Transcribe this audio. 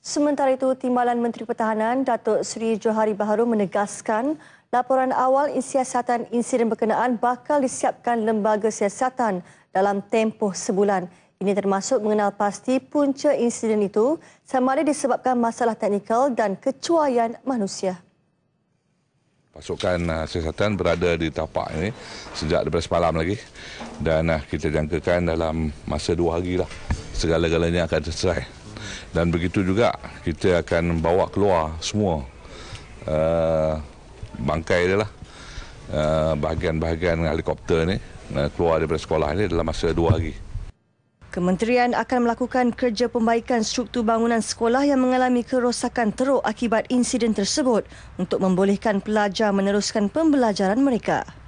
Sementara itu, Timbalan Menteri Pertahanan Datuk Seri Johari Baharu menegaskan laporan awal insiasatan insiden berkenaan bakal disiapkan lembaga siasatan dalam tempoh sebulan. Ini termasuk mengenal pasti punca insiden itu sama ada disebabkan masalah teknikal dan kecuaian manusia. Pasukan uh, siasatan berada di tapak ini sejak daripada semalam lagi dan uh, kita jangkakan dalam masa dua hari lah segala-galanya akan selesai dan begitu juga kita akan bawa keluar semua uh, bangkai dia lah uh, bahagian-bahagian helikopter ni uh, keluar daripada sekolah ini dalam masa dua hari Kementerian akan melakukan kerja pembaikan struktur bangunan sekolah yang mengalami kerosakan teruk akibat insiden tersebut untuk membolehkan pelajar meneruskan pembelajaran mereka.